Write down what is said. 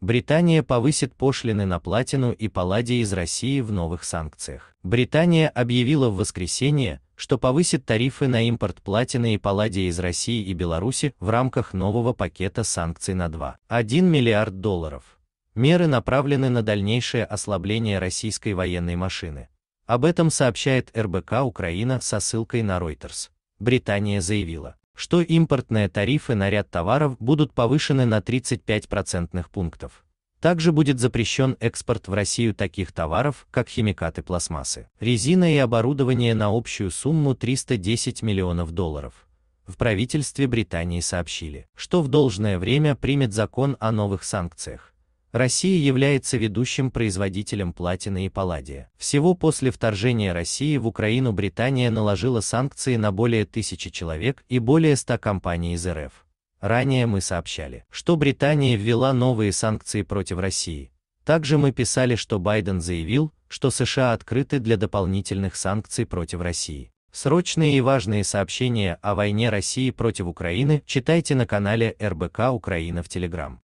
Британия повысит пошлины на платину и палладий из России в новых санкциях. Британия объявила в воскресенье, что повысит тарифы на импорт платины и палладия из России и Беларуси в рамках нового пакета санкций на 2,1 миллиард долларов. Меры направлены на дальнейшее ослабление российской военной машины. Об этом сообщает РБК Украина со ссылкой на Reuters. Британия заявила, что импортные тарифы на ряд товаров будут повышены на 35 процентных пунктов. Также будет запрещен экспорт в Россию таких товаров, как химикаты пластмассы, резина и оборудование на общую сумму 310 миллионов долларов. В правительстве Британии сообщили, что в должное время примет закон о новых санкциях. Россия является ведущим производителем платины и палладия. Всего после вторжения России в Украину Британия наложила санкции на более тысячи человек и более 100 компаний из РФ. Ранее мы сообщали, что Британия ввела новые санкции против России. Также мы писали, что Байден заявил, что США открыты для дополнительных санкций против России. Срочные и важные сообщения о войне России против Украины читайте на канале РБК Украина в Телеграм.